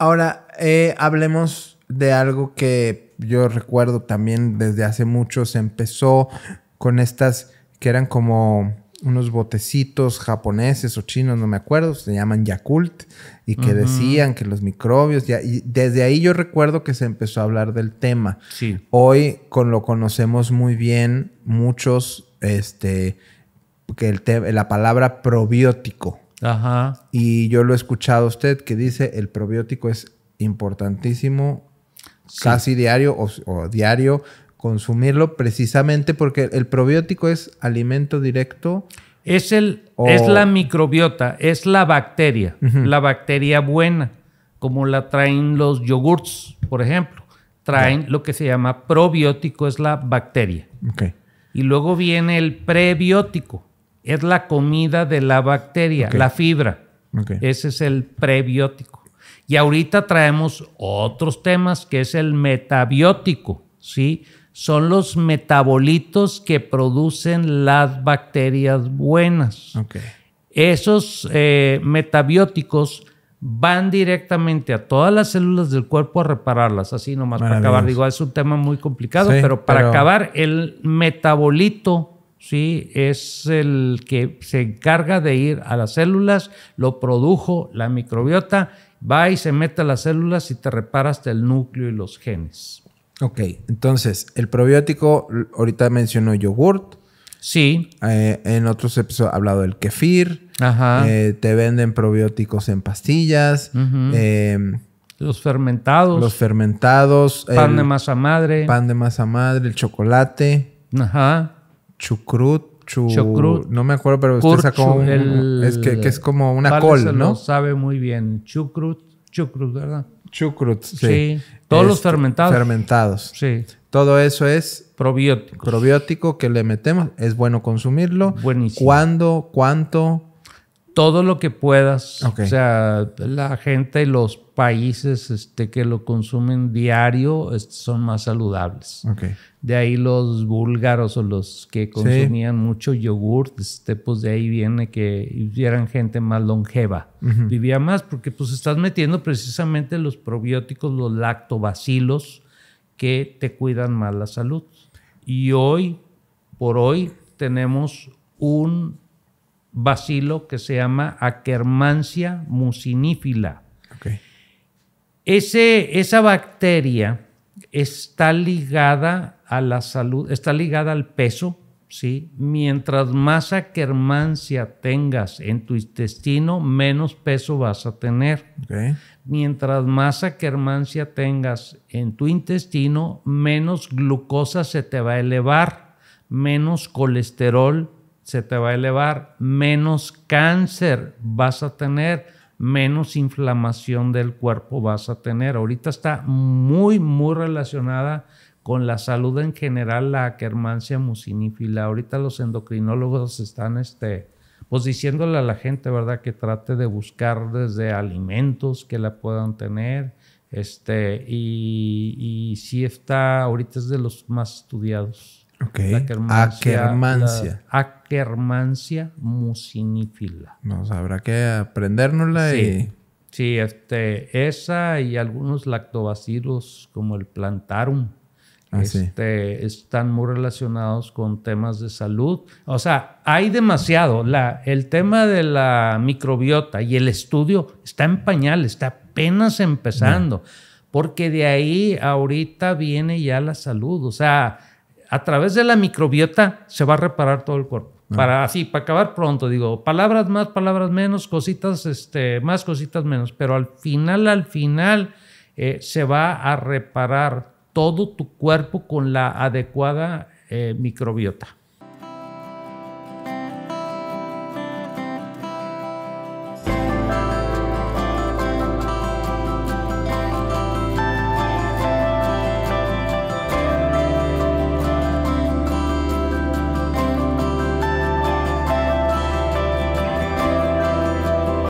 Ahora, eh, hablemos de algo que yo recuerdo también desde hace mucho. Se empezó con estas que eran como unos botecitos japoneses o chinos, no me acuerdo, se llaman Yakult, y que decían que los microbios, ya, y desde ahí yo recuerdo que se empezó a hablar del tema. Hoy con lo conocemos muy bien muchos, este, que el la palabra probiótico, y yo lo he escuchado usted que dice el probiótico es importantísimo casi diario o, diario consumirlo precisamente porque el probiótico es alimento directo. Es, el, es la microbiota, es la bacteria, la bacteria buena, como la traen los yogurts, por ejemplo. Traen lo que se llama probiótico, es la bacteria. Y luego viene el prebiótico, es la comida de la bacteria, la fibra. Ese es el prebiótico. Y ahorita traemos otros temas que es el metabiótico, ¿sí? Son los metabolitos que producen las bacterias buenas. Esos eh, metabióticos van directamente a todas las células del cuerpo a repararlas, así nomás para acabar. Digo, es un tema muy complicado, pero para acabar, el metabolito ¿sí? es el que se encarga de ir a las células, lo produjo la microbiota, va y se mete a las células y te reparas hasta el núcleo y los genes. Ok, entonces el probiótico, ahorita mencionó yogurt. Sí. Eh, en otros episodios he hablado del kefir. Ajá. Eh, te venden probióticos en pastillas. Em, los fermentados. Los fermentados. Pan de masa madre. Pan de masa madre, el chocolate. Ajá chucrut, chucrut, no me acuerdo, pero es que, es como una col, ¿no? sabe muy bien, chucrut, chucrut, ¿verdad? Chucrut, sí. Todos los este, fermentados. Fermentados. Sí. Todo eso es probiótico. Probiótico que le metemos, es bueno consumirlo. Buenísimo. ¿Cuándo? ¿Cuánto? todo lo que puedas. O sea, la gente, y los países este, que lo consumen diario este, son más saludables. De ahí los búlgaros o los que consumían mucho yogur, este, pues de ahí viene que eran gente más longeva. Vivía más porque pues estás metiendo precisamente los probióticos, los lactobacilos que te cuidan más la salud. Y hoy, por hoy, tenemos un bacilo que se llama Akkermansia mucinífila. Ese, esa bacteria está ligada a la salud, está ligada al peso, ¿sí? Mientras más Akkermansia tengas en tu intestino, menos peso vas a tener. Mientras más Akkermansia tengas en tu intestino, menos glucosa se te va a elevar, menos colesterol, se te va a elevar, menos cáncer vas a tener, menos inflamación del cuerpo vas a tener. Ahorita está muy, muy relacionada con la salud en general la quermancia mucinífila. Ahorita los endocrinólogos están este, pues diciéndole a la gente, ¿verdad? Que trate de buscar desde alimentos que la puedan tener. Este, y, si está, ahorita es de los más estudiados. Okay. Akermancia. Akermancia habrá que aprendérnosla y. Sí, este, esa y algunos lactobacilos como el plantarum. Ah, este, Están muy relacionados con temas de salud. O sea, hay demasiado. La, el tema de la microbiota y el estudio está en pañal, está apenas empezando. Porque de ahí ahorita viene ya la salud. O sea, a través de la microbiota se va a reparar todo el cuerpo. Ah. Para así, para acabar pronto, digo, palabras más, palabras menos, cositas este, más, cositas menos, pero al final, al final, eh, se va a reparar todo tu cuerpo con la adecuada eh, microbiota.